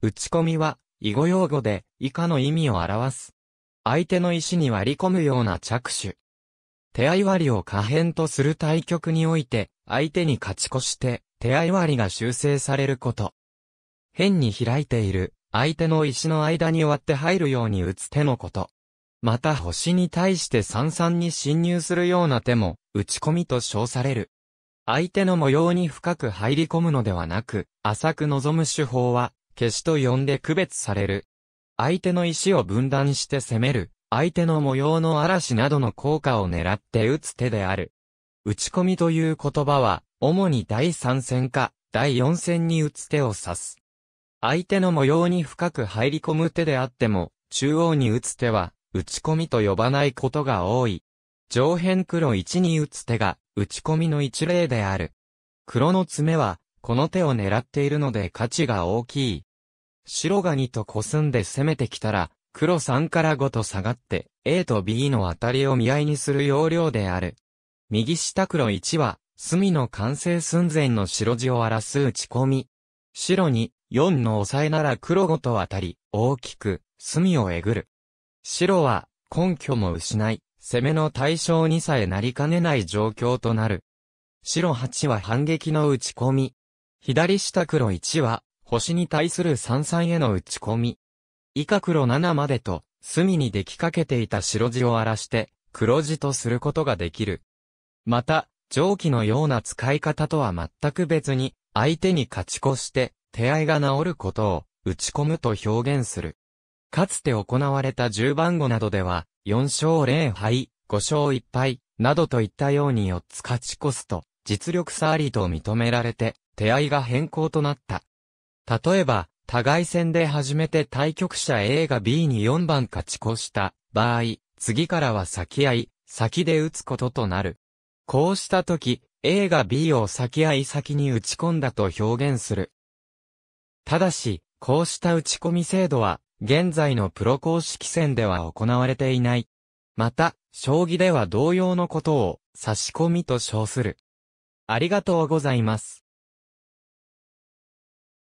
打ち込みは、囲碁用語で以下の意味を表す。相手の石に割り込むような着手。手合割りを可変とする対局において、相手に勝ち越して、手合割りが修正されること。変に開いている、相手の石の間に割って入るように打つ手のこと。また星に対して三々に侵入するような手も、打ち込みと称される。相手の模様に深く入り込むのではなく、浅く望む手法は、消しと呼んで区別される。相手の石を分断して攻める、相手の模様の嵐などの効果を狙って打つ手である。打ち込みという言葉は、主に第3戦か、第4戦に打つ手を指す。相手の模様に深く入り込む手であっても、中央に打つ手は、打ち込みと呼ばないことが多い。上辺黒1に打つ手が、打ち込みの一例である。黒の爪は、この手を狙っているので価値が大きい。白が2とコスんで攻めてきたら、黒3から5と下がって、A と B の当たりを見合いにする要領である。右下黒1は、隅の完成寸前の白地を荒らす打ち込み。白に、4の抑えなら黒5と当たり、大きく、隅をえぐる。白は、根拠も失い、攻めの対象にさえなりかねない状況となる。白8は反撃の打ち込み。左下黒1は、星に対する三々への打ち込み。以下黒7までと、隅に出来かけていた白地を荒らして、黒地とすることができる。また、蒸気のような使い方とは全く別に、相手に勝ち越して、手合いが治ることを、打ち込むと表現する。かつて行われた十番号などでは、4勝0敗、5勝1敗、などといったように4つ勝ち越すと、実力差ありと認められて、手合いが変更となった。例えば、互い戦で初めて対局者 A が B に4番勝ち越した場合、次からは先合い、先で打つこととなる。こうした時、A が B を先合い先に打ち込んだと表現する。ただし、こうした打ち込み制度は、現在のプロ公式戦では行われていない。また、将棋では同様のことを、差し込みと称する。ありがとうございます。